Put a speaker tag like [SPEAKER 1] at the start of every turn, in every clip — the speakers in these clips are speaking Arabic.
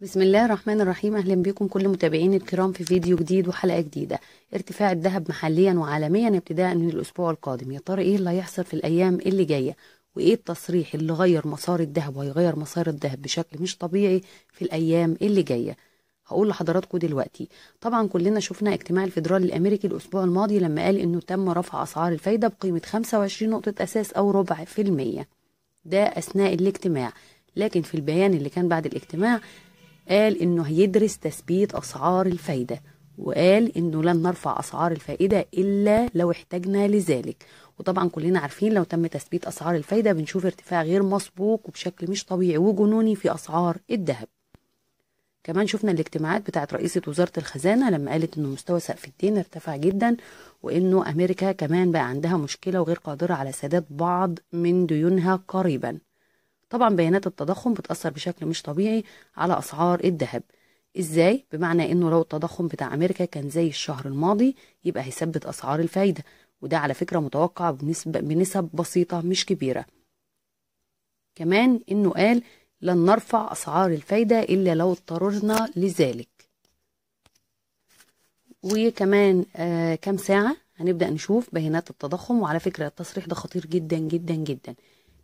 [SPEAKER 1] بسم الله الرحمن الرحيم اهلا بكم كل متابعين الكرام في فيديو جديد وحلقه جديده ارتفاع الذهب محليا وعالميا ابتداء من الاسبوع القادم يا ترى ايه اللي هيحصل في الايام اللي جايه وايه التصريح اللي غير مسار الذهب وهيغير مسار الذهب بشكل مش طبيعي في الايام اللي جايه هقول لحضراتكم دلوقتي طبعا كلنا شفنا اجتماع الفدرالي الامريكي الاسبوع الماضي لما قال انه تم رفع اسعار الفايده بقيمه 25 نقطه اساس او ربع في المية ده اثناء الاجتماع لكن في البيان اللي كان بعد الاجتماع قال انه هيدرس تثبيت اسعار الفايده وقال انه لن نرفع اسعار الفائده الا لو احتجنا لذلك وطبعا كلنا عارفين لو تم تثبيت اسعار الفايده بنشوف ارتفاع غير مسبوق وبشكل مش طبيعي وجنوني في اسعار الذهب كمان شفنا الاجتماعات بتاعت رئيسة وزارة الخزانة لما قالت انه مستوى سقف الدين ارتفع جدا وانه امريكا كمان بقى عندها مشكلة وغير قادرة على سداد بعض من ديونها قريبا طبعا بيانات التضخم بتأثر بشكل مش طبيعي على أسعار الذهب ازاي بمعنى انه لو التضخم بتاع امريكا كان زي الشهر الماضي يبقى هيثبت اسعار الفايده وده على فكره متوقع بنسب, بنسب بسيطه مش كبيره كمان انه قال لن نرفع اسعار الفايده الا لو اضطررنا لذلك وكمان آه كام ساعه هنبدا نشوف بيانات التضخم وعلى فكره التصريح ده خطير جدا جدا جدا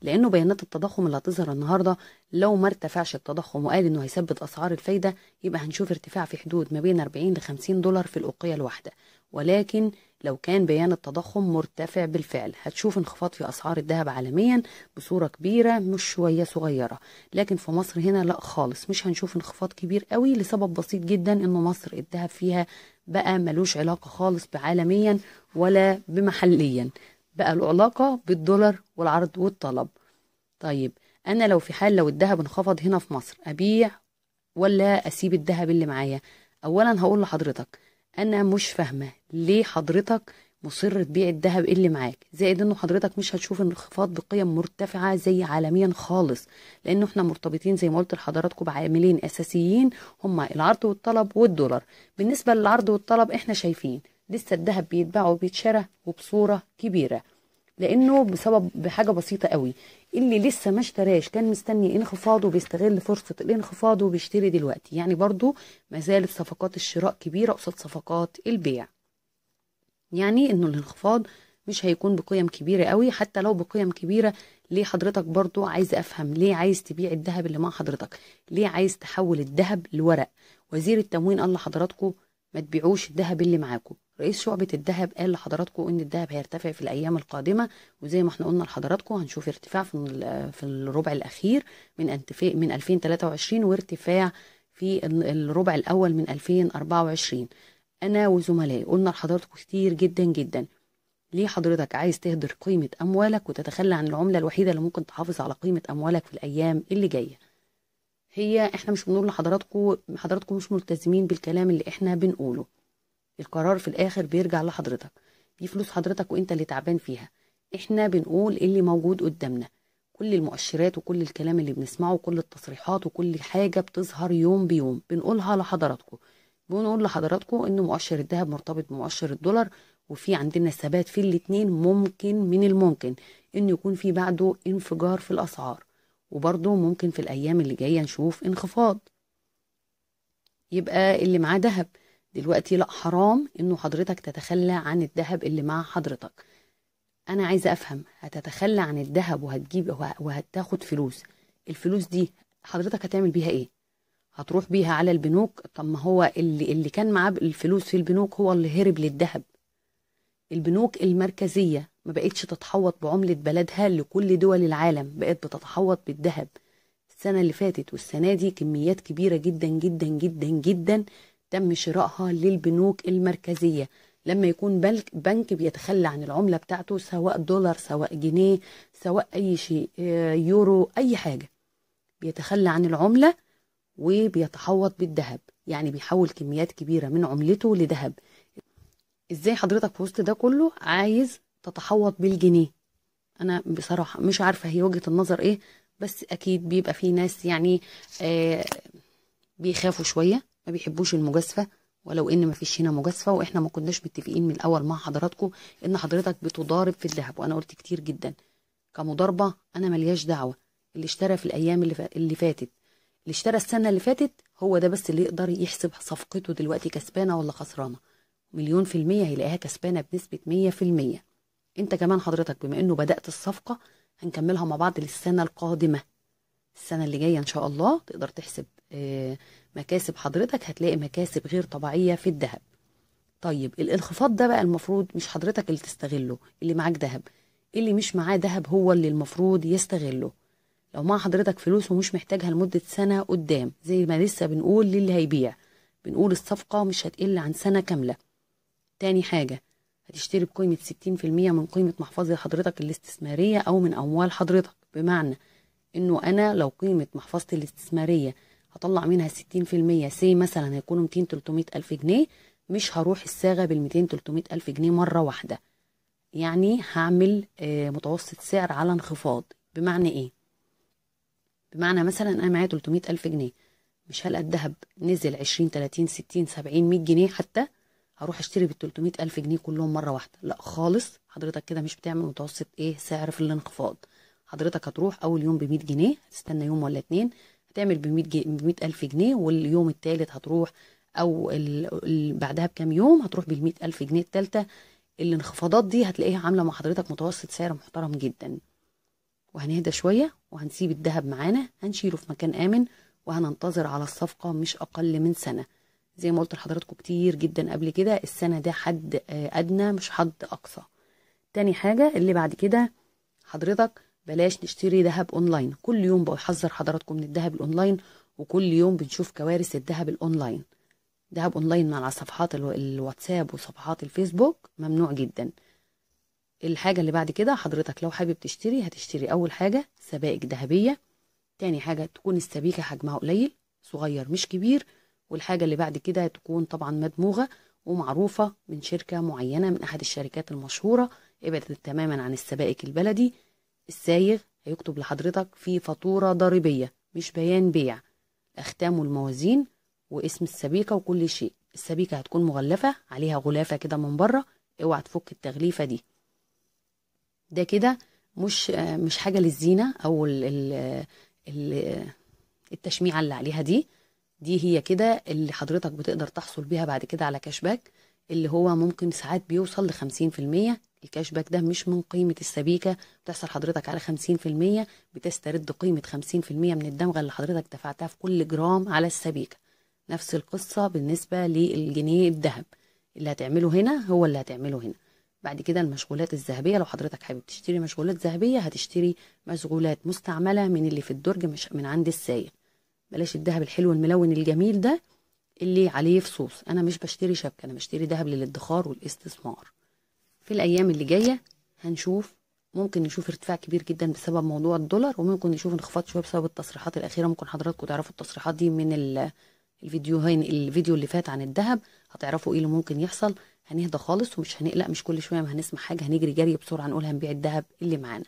[SPEAKER 1] لانه بيانات التضخم اللي هتظهر النهارده لو ما ارتفعش التضخم وقال انه هيثبت اسعار الفايده يبقى هنشوف ارتفاع في حدود ما بين 40 ل 50 دولار في الاوقيه الواحده ولكن لو كان بيان التضخم مرتفع بالفعل هتشوف انخفاض في اسعار الذهب عالميا بصوره كبيره مش شويه صغيره لكن في مصر هنا لا خالص مش هنشوف انخفاض كبير قوي لسبب بسيط جدا انه مصر الذهب فيها بقى ملوش علاقه خالص بعالميا ولا بمحليا بقى له علاقة بالدولار والعرض والطلب طيب أنا لو في حال لو الذهب انخفض هنا في مصر أبيع ولا أسيب الذهب اللي معايا أولا هقول لحضرتك أنا مش فاهمة ليه حضرتك مصر تبيع الذهب اللي معاك زائد انه حضرتك مش هتشوف انخفاض بقيم مرتفعه زي عالميا خالص لانه احنا مرتبطين زي ما قلت لحضراتكم بعاملين اساسيين هما العرض والطلب والدولار بالنسبه للعرض والطلب احنا شايفين لسه الذهب بيتباع وبيتشرى وبصوره كبيره لانه بسبب بحاجه بسيطه قوي اللي لسه ما اشتراش كان مستني انخفاض وبيستغل فرصه الانخفاض وبيشتري دلوقتي يعني برضو ما زالت صفقات الشراء كبيره قصاد صفقات البيع يعني انه الانخفاض مش هيكون بقيم كبيره قوي حتى لو بقيم كبيره ليه حضرتك برضو عايز افهم ليه عايز تبيع الذهب اللي مع حضرتك ليه عايز تحول الذهب لورق وزير التموين قال لحضراتكم ما تبيعوش الذهب اللي معاكم رئيس شعبة الذهب قال لحضراتكم ان الذهب هيرتفع في الايام القادمة وزي ما احنا قلنا لحضراتكم هنشوف ارتفاع في في الربع الاخير من من 2023 وارتفاع في الربع الاول من 2024 انا وزملائي قلنا لحضراتكم كتير جدا جدا ليه حضرتك عايز تهدر قيمة أموالك وتتخلى عن العملة الوحيدة اللي ممكن تحافظ على قيمة أموالك في الأيام اللي جاية هي احنا مش بنقول لحضراتكم حضراتكم مش ملتزمين بالكلام اللي احنا بنقوله القرار في الاخر بيرجع لحضرتك دي فلوس حضرتك وانت اللي تعبان فيها احنا بنقول اللي موجود قدامنا كل المؤشرات وكل الكلام اللي بنسمعه وكل التصريحات وكل حاجه بتظهر يوم بيوم بنقولها لحضراتكم بنقول لحضراتكم ان مؤشر الذهب مرتبط بمؤشر الدولار وفي عندنا ثبات في الاتنين ممكن من الممكن ان يكون في بعده انفجار في الاسعار وبرضه ممكن في الأيام اللي جاية نشوف انخفاض يبقى اللي معاه ذهب دلوقتي لا حرام إنه حضرتك تتخلى عن الذهب اللي مع حضرتك أنا عايزة أفهم هتتخلى عن الذهب وهتجيب وهتاخد فلوس الفلوس دي حضرتك هتعمل بيها إيه؟ هتروح بيها على البنوك طب ما هو اللي, اللي كان معاه الفلوس في البنوك هو اللي هرب للذهب البنوك المركزية ما بقتش تتحوط بعملة بلدها لكل دول العالم بقت بتتحوط بالذهب السنة اللي فاتت والسنة دي كميات كبيرة جدا جدا جدا جدا تم شرائها للبنوك المركزية لما يكون بنك, بنك بيتخلى عن العملة بتاعته سواء دولار سواء جنيه سواء أي شيء آه، يورو أي حاجة بيتخلى عن العملة وبيتحوط بالذهب يعني بيحول كميات كبيرة من عملته لذهب ازاي حضرتك في وسط ده كله عايز تتحوط بالجنيه انا بصراحه مش عارفه هي وجهه النظر ايه بس اكيد بيبقى في ناس يعني آه بيخافوا شويه ما بيحبوش المجازفه ولو ان ما فيش هنا مجازفه واحنا ما كناش متفقين من الاول مع حضراتكم ان حضرتك بتضارب في الذهب وانا قلت كتير جدا كمضاربه انا ملياش دعوه اللي اشترى في الايام اللي فاتت اللي اشترى السنه اللي فاتت هو ده بس اللي يقدر يحسب صفقته دلوقتي كسبانه ولا خسرانه مليون في الميه هيلاقيها كسبانه بنسبه ميه في الميه انت كمان حضرتك بما انه بدات الصفقه هنكملها مع بعض للسنه القادمه السنه اللي جايه ان شاء الله تقدر تحسب آه، مكاسب حضرتك هتلاقي مكاسب غير طبيعيه في الذهب طيب الانخفاض ده بقى المفروض مش حضرتك اللي تستغله اللي معاك ذهب اللي مش معاه ذهب هو اللي المفروض يستغله لو مع حضرتك فلوس ومش محتاجها لمدة سنة قدام زي ما لسه بنقول للي هيبيع بنقول الصفقة مش هتقل عن سنة كاملة تاني حاجة بتشتري بقيمة ستين في المية من قيمة محفظة حضرتك الاستثمارية أو من أموال حضرتك بمعنى إنه أنا لو قيمة محفظتي الاستثمارية هطلع منها ستين في المية سي مثلا هيكونوا ميتين تلتمية ألف جنيه مش هروح الساغة بالميتين تلتمية ألف جنيه مرة واحدة يعني هعمل آه، متوسط سعر على انخفاض بمعنى إيه؟ بمعنى مثلا أنا معايا تلتمية ألف جنيه مش هلقى الدهب نزل عشرين تلاتين ستين سبعين مية جنيه حتى هروح اشتري بال الف جنيه كلهم مره واحده لا خالص حضرتك كده مش بتعمل متوسط ايه سعر في الانخفاض حضرتك هتروح اول يوم ب جنيه هتستنى يوم ولا اتنين هتعمل ب الف جنيه واليوم التالت هتروح او ال... بعدها بكام يوم هتروح بال الف جنيه التالته الانخفاضات دي هتلاقيها عامله مع حضرتك متوسط سعر محترم جدا وهنهدى شويه وهنسيب الذهب معانا هنشيله في مكان امن وهننتظر على الصفقه مش اقل من سنه زي ما قلت لحضراتكم كتير جدا قبل كده السنة ده حد آه، أدنى مش حد أقصى تاني حاجة اللي بعد كده حضرتك بلاش تشتري ذهب أونلاين كل يوم بحذر حضراتكم من الذهب الأونلاين وكل يوم بنشوف كوارث الذهب الأونلاين ذهب أونلاين على صفحات الواتساب وصفحات الفيسبوك ممنوع جدا الحاجة اللي بعد كده حضرتك لو حابب تشتري هتشتري أول حاجة سبائك ذهبية تاني حاجة تكون السبيكة حجمها قليل صغير مش كبير والحاجة اللي بعد كده هتكون طبعا مدموغة ومعروفة من شركة معينة من أحد الشركات المشهورة ابعد تماما عن السبائك البلدي السايغ هيكتب لحضرتك في فاتورة ضريبية مش بيان بيع الأختام والموازين واسم السبيكة وكل شيء السبيكة هتكون مغلفة عليها غلافة كده من بره اوعى تفك التغليفة دي ده كده مش مش حاجة للزينة أو التشميعة اللي عليها دي دي هي كده اللي حضرتك بتقدر تحصل بيها بعد كده على كاش باك اللي هو ممكن ساعات بيوصل لخمسين في المية الكاش باك ده مش من قيمة السبيكة بتحصل حضرتك على خمسين في المية بتسترد قيمة خمسين في المية من الدمغة اللي حضرتك دفعتها في كل جرام على السبيكة نفس القصة بالنسبة للجنيه الذهب اللي هتعمله هنا هو اللي هتعمله هنا بعد كده المشغولات الذهبية لو حضرتك حابب تشتري مشغولات ذهبية هتشتري مشغولات مستعملة من اللي في الدرج مش من عند السايق بلاش الذهب الحلو الملون الجميل ده اللي عليه فصوص انا مش بشتري شبكه انا بشتري ذهب للادخار والاستثمار في الايام اللي جايه هنشوف ممكن نشوف ارتفاع كبير جدا بسبب موضوع الدولار وممكن نشوف انخفاض شويه بسبب التصريحات الاخيره ممكن حضراتكم تعرفوا التصريحات دي من الفيديوهين الفيديو اللي فات عن الذهب هتعرفوا ايه اللي ممكن يحصل هنهدى خالص ومش هنقلق مش كل شويه ما هنسمع حاجه هنجري جري بسرعه نقول هنبيع الذهب اللي معانا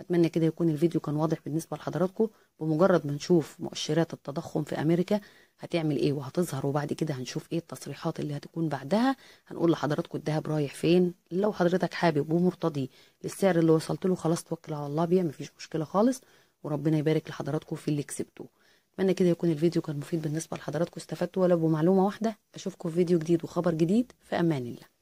[SPEAKER 1] اتمنى كده يكون الفيديو كان واضح بالنسبه لحضراتكم بمجرد ما نشوف مؤشرات التضخم في امريكا هتعمل ايه وهتظهر وبعد كده هنشوف ايه التصريحات اللي هتكون بعدها هنقول لحضراتكم الذهب رايح فين لو حضرتك حابب ومرتضي للسعر اللي وصلت له خلاص توكل على الله بيه مفيش مشكله خالص وربنا يبارك لحضراتكم في اللي كسبتوه اتمنى كده يكون الفيديو كان مفيد بالنسبه لحضراتكم استفدتوا ولو بمعلومه واحده اشوفكم في فيديو جديد وخبر جديد في امان الله